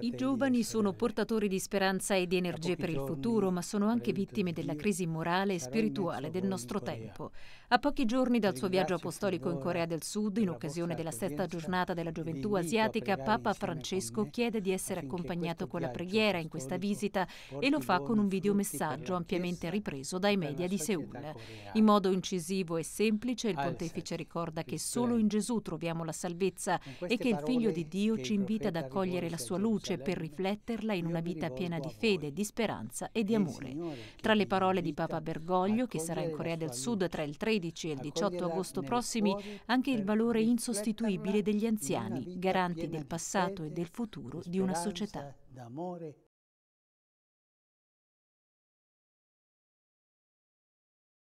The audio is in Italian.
I giovani sono portatori di speranza e di energie per il futuro, ma sono anche vittime della crisi morale e spirituale del nostro tempo. A pochi giorni dal suo viaggio apostolico in Corea del Sud, in occasione della sesta giornata della gioventù asiatica, Papa Francesco chiede di essere accompagnato con la preghiera in questa visita e lo fa con un videomessaggio ampiamente ripreso dai media di Seul. In modo incisivo e semplice, il pontefice ricorda che solo in Gesù troviamo la salvezza e che il Figlio di Dio ci invita ad accogliere la sua sua luce per rifletterla in una vita piena di fede, di speranza e di amore. Tra le parole di Papa Bergoglio, che sarà in Corea del Sud tra il 13 e il 18 agosto prossimi, anche il valore insostituibile degli anziani, garanti del passato e del futuro di una società.